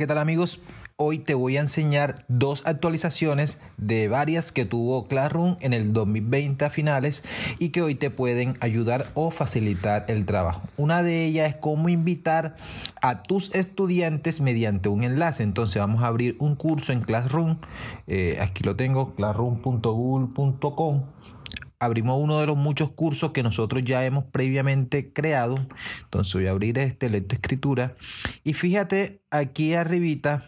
¿qué tal amigos? Hoy te voy a enseñar dos actualizaciones de varias que tuvo Classroom en el 2020 a finales y que hoy te pueden ayudar o facilitar el trabajo. Una de ellas es cómo invitar a tus estudiantes mediante un enlace. Entonces vamos a abrir un curso en Classroom. Eh, aquí lo tengo, classroom.google.com abrimos uno de los muchos cursos que nosotros ya hemos previamente creado. Entonces voy a abrir este, escritura Y fíjate aquí arribita,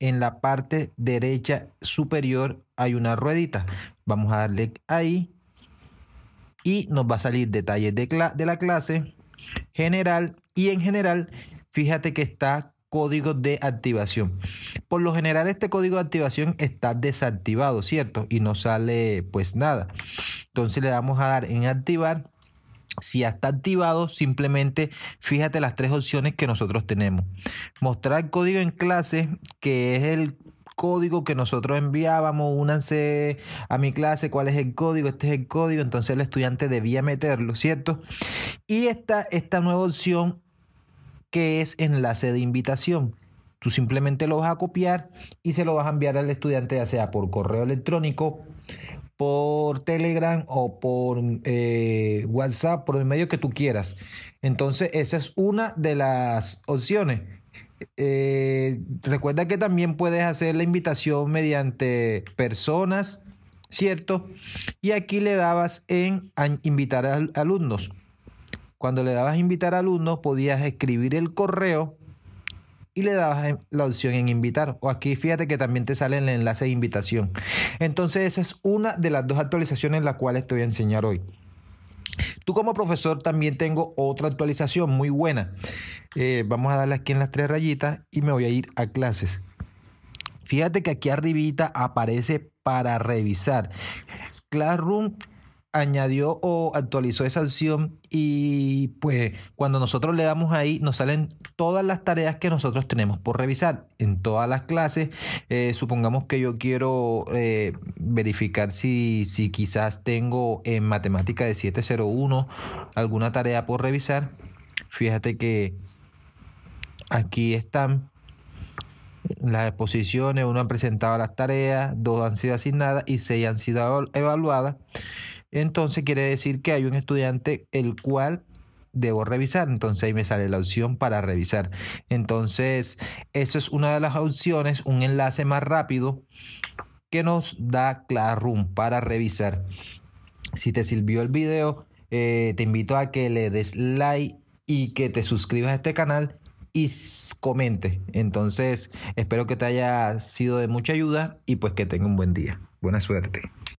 en la parte derecha superior hay una ruedita. Vamos a darle ahí y nos va a salir detalles de, de la clase general. Y en general, fíjate que está Código de activación. Por lo general este código de activación está desactivado, ¿cierto? Y no sale pues nada. Entonces le damos a dar en activar. Si está activado, simplemente fíjate las tres opciones que nosotros tenemos. Mostrar código en clase, que es el código que nosotros enviábamos, únanse a mi clase, cuál es el código, este es el código, entonces el estudiante debía meterlo, ¿cierto? Y esta, esta nueva opción que es enlace de invitación. Tú simplemente lo vas a copiar y se lo vas a enviar al estudiante, ya sea por correo electrónico, por Telegram o por eh, WhatsApp, por el medio que tú quieras. Entonces, esa es una de las opciones. Eh, recuerda que también puedes hacer la invitación mediante personas, ¿cierto? Y aquí le dabas en invitar a alumnos. Cuando le dabas invitar alumnos, podías escribir el correo y le dabas eh, la opción en invitar. O aquí fíjate que también te sale el enlace de invitación. Entonces esa es una de las dos actualizaciones las cuales te voy a enseñar hoy. Tú como profesor también tengo otra actualización muy buena. Eh, vamos a darle aquí en las tres rayitas y me voy a ir a clases. Fíjate que aquí arribita aparece para revisar. Classroom añadió o actualizó esa opción y pues cuando nosotros le damos ahí nos salen todas las tareas que nosotros tenemos por revisar en todas las clases eh, supongamos que yo quiero eh, verificar si, si quizás tengo en matemática de 701 alguna tarea por revisar fíjate que aquí están las exposiciones, uno ha presentado las tareas, dos han sido asignadas y seis han sido evaluadas. Entonces quiere decir que hay un estudiante el cual debo revisar. Entonces ahí me sale la opción para revisar. Entonces, eso es una de las opciones, un enlace más rápido que nos da Classroom para revisar. Si te sirvió el video, eh, te invito a que le des like y que te suscribas a este canal y comente. Entonces, espero que te haya sido de mucha ayuda y pues que tenga un buen día. Buena suerte.